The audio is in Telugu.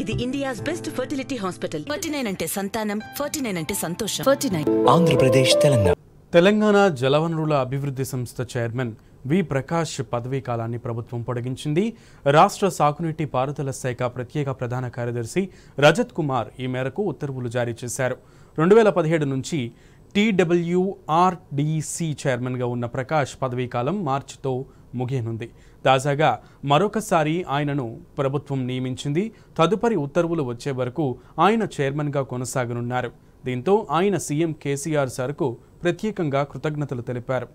ఇది India's best fertility hospital forty nine అంటే సంతానం ఫర్టీ నైన్ అంటే సంతోషం ఫర్టీ నైన్ ఆంధ్రప్రదేశ్ తెలంగాణ తెలంగాణ జలవనరుల అభివృద్ధి సంస్థ చైర్మన్ వి ప్రకాష్ పదవీ కాలాన్ని ప్రభుత్వం పొడిగించింది రాష్ట్ర సాగునీటి పారుదల శాఖ ప్రత్యేక ప్రధాన కార్యదర్శి రజత్ కుమార్ ఈ మేరకు ఉత్తర్వులు జారీ చేశారు రెండు వేల పదిహేడు నుంచి టీడబ్ల్యూఆర్డీసీ చైర్మన్గా ఉన్న ప్రకాష్ పదవీకాలం మార్చితో ముగియనుంది తాజాగా మరొకసారి ఆయనను ప్రభుత్వం నియమించింది తదుపరి ఉత్తర్వులు వచ్చే వరకు ఆయన చైర్మన్గా కొనసాగనున్నారు దీంతో ఆయన సీఎం కేసీఆర్ సార్కు ప్రత్యేకంగా కృతజ్ఞతలు తెలిపారు